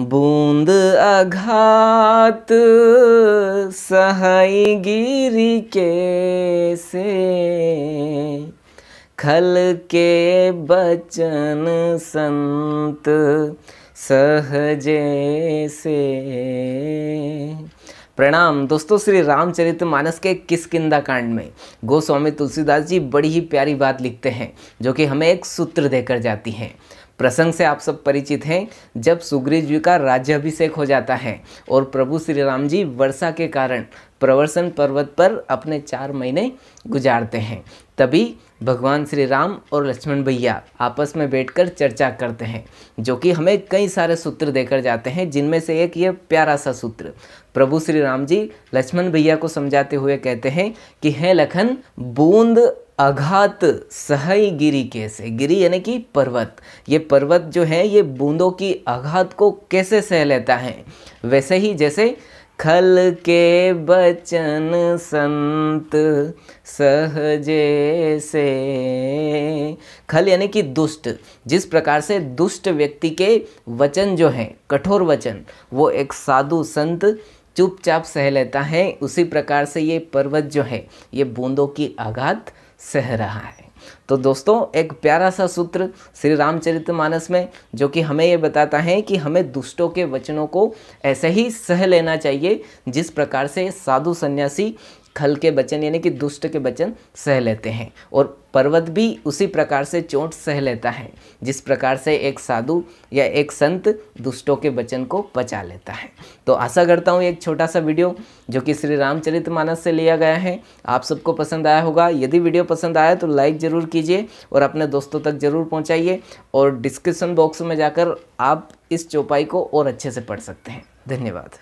बूंद अघात सहाय गिरी के से खल के बचन संत सहजे से प्रणाम दोस्तों श्री रामचरित मानस के किंदा कांड में गोस्वामी तुलसीदास जी बड़ी ही प्यारी बात लिखते हैं जो कि हमें एक सूत्र देकर जाती हैं प्रसंग से आप सब परिचित हैं जब सुग्रीव जी का अभिषेक हो जाता है और प्रभु श्री राम जी वर्षा के कारण प्रवर्सन पर्वत पर अपने चार महीने गुजारते हैं तभी भगवान श्री राम और लक्ष्मण भैया आपस में बैठकर चर्चा करते हैं जो कि हमें कई सारे सूत्र देकर जाते हैं जिनमें से एक ये प्यारा सा सूत्र प्रभु श्री राम जी लक्ष्मण भैया को समझाते हुए कहते हैं कि हे लखन बूंद अघात सहई गिरी कैसे गिरी यानी कि पर्वत ये पर्वत जो है ये बूंदों की आघात को कैसे सह लेता है वैसे ही जैसे खल के बचन संत सहजे से खल यानी कि दुष्ट जिस प्रकार से दुष्ट व्यक्ति के वचन जो हैं कठोर वचन वो एक साधु संत चुपचाप सह लेता है उसी प्रकार से ये पर्वत जो है ये बूंदों की आघात सह रहा है तो दोस्तों एक प्यारा सा सूत्र श्री रामचरितमानस में जो कि हमें ये बताता है कि हमें दुष्टों के वचनों को ऐसे ही सह लेना चाहिए जिस प्रकार से साधु सन्यासी खल के बचन यानी कि दुष्ट के बचन सह लेते हैं और पर्वत भी उसी प्रकार से चोट सह लेता है जिस प्रकार से एक साधु या एक संत दुष्टों के वचन को पचा लेता है तो आशा करता हूँ एक छोटा सा वीडियो जो कि श्री रामचरित मानस से लिया गया है आप सबको पसंद आया होगा यदि वीडियो पसंद आया तो लाइक ज़रूर कीजिए और अपने दोस्तों तक ज़रूर पहुँचाइए और डिस्क्रिप्सन बॉक्स में जाकर आप इस चौपाई को और अच्छे से पढ़ सकते हैं धन्यवाद